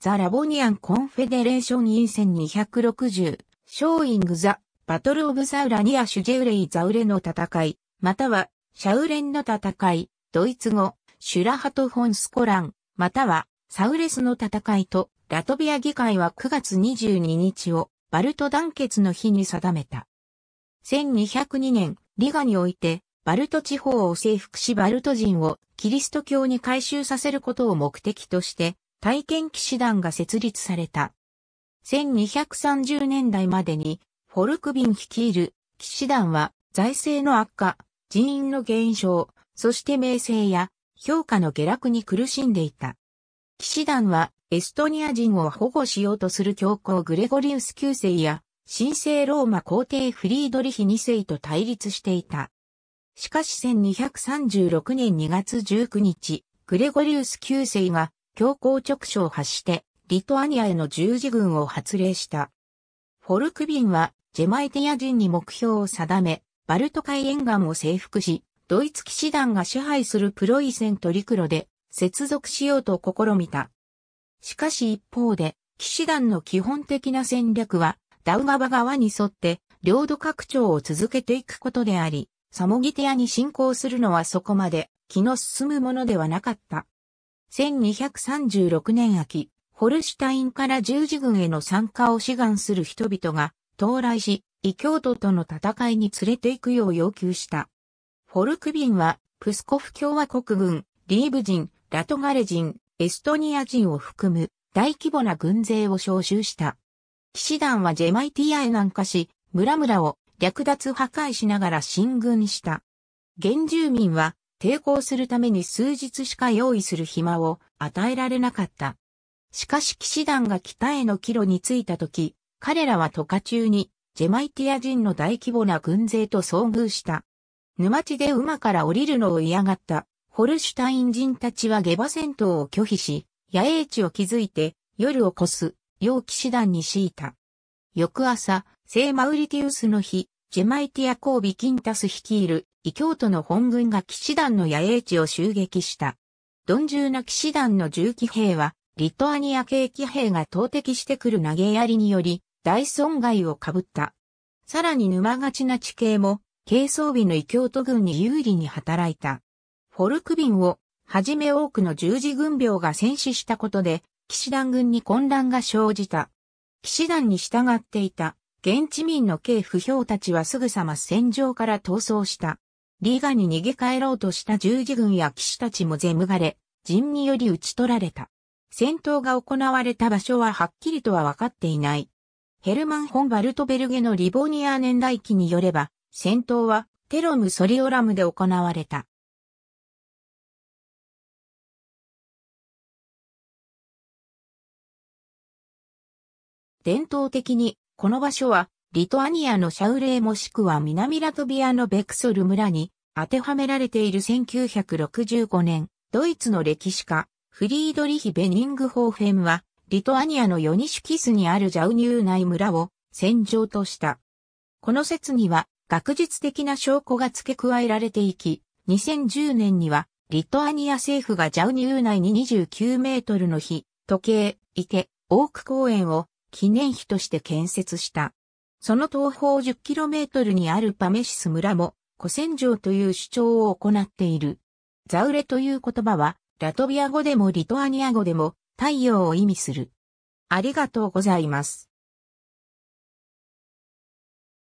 ザ・ラボニアン・コンフェデレーション・インセン260、ショーイング・ザ・バトル・オブ・ザ・ウラニア・シュジェウレイ・ザウレの戦い、または、シャウレンの戦い、ドイツ語、シュラハト・フォン・スコラン、または、サウレスの戦いと、ラトビア議会は9月22日を、バルト団結の日に定めた。1202年、リガにおいて、バルト地方を征服しバルト人をキリスト教に改宗させることを目的として、体験騎士団が設立された。1230年代までに、フォルクビン率いる騎士団は財政の悪化、人員の減少、そして名声や評価の下落に苦しんでいた。騎士団はエストニア人を保護しようとする教皇グレゴリウス9世や神聖ローマ皇帝フリードリヒ2世と対立していた。しかし1236年2月19日、グレゴリウス9世が強行直所を発して、リトアニアへの十字軍を発令した。フォルクビンは、ジェマイティア人に目標を定め、バルト海沿岸を征服し、ドイツ騎士団が支配するプロイセンと陸路で接続しようと試みた。しかし一方で、騎士団の基本的な戦略は、ダウガバ川に沿って領土拡張を続けていくことであり、サモギテアに侵攻するのはそこまで気の進むものではなかった。1236年秋、ホルシュタインから十字軍への参加を志願する人々が到来し、異教徒との戦いに連れて行くよう要求した。フォルクビンは、プスコフ共和国軍、リーブ人、ラトガレ人、エストニア人を含む大規模な軍勢を招集した。騎士団はジェマイティアへ南下し、村々を略奪破壊しながら進軍した。原住民は抵抗するために数日しか用意する暇を与えられなかった。しかし騎士団が北への帰路に着いた時、彼らは渡河中にジェマイティア人の大規模な軍勢と遭遇した。沼地で馬から降りるのを嫌がったホルシュタイン人たちは下馬戦闘を拒否し、野営地を築いて夜を越す、陽騎士団に敷いた。翌朝、聖マウリティウスの日、ジェマイティア・コービ・キンタス率いる異教徒の本軍が騎士団の野営地を襲撃した。鈍重な騎士団の重機兵は、リトアニア系騎兵が投擲してくる投げ槍により、大損害をかぶった。さらに沼がちな地形も、軽装備の異教徒軍に有利に働いた。フォルクビンを、はじめ多くの十字軍病が戦死したことで、騎士団軍に混乱が生じた。騎士団に従っていた、現地民の軽不評たちはすぐさま戦場から逃走した。リーガに逃げ帰ろうとした十字軍や騎士たちも全無がれ、陣により打ち取られた。戦闘が行われた場所ははっきりとは分かっていない。ヘルマン・ホン・バルトベルゲのリボニア年代記によれば、戦闘はテロム・ソリオラムで行われた。伝統的に、この場所はリトアニアのシャウレーもしくは南ラトビアのベクソル村に当てはめられている1965年、ドイツの歴史家、フリードリヒ・ベニングホーフェンは、リトアニアのヨニシュキスにあるジャウニュー内村を戦場とした。この説には学術的な証拠が付け加えられていき、2010年にはリトアニア政府がジャウニュー内に29メートルの日、時計、池、オーク公園を記念碑として建設した。その東方 10km にあるパメシス村も、古戦場という主張を行っている。ザウレという言葉は、ラトビア語でもリトアニア語でも、太陽を意味する。ありがとうございます。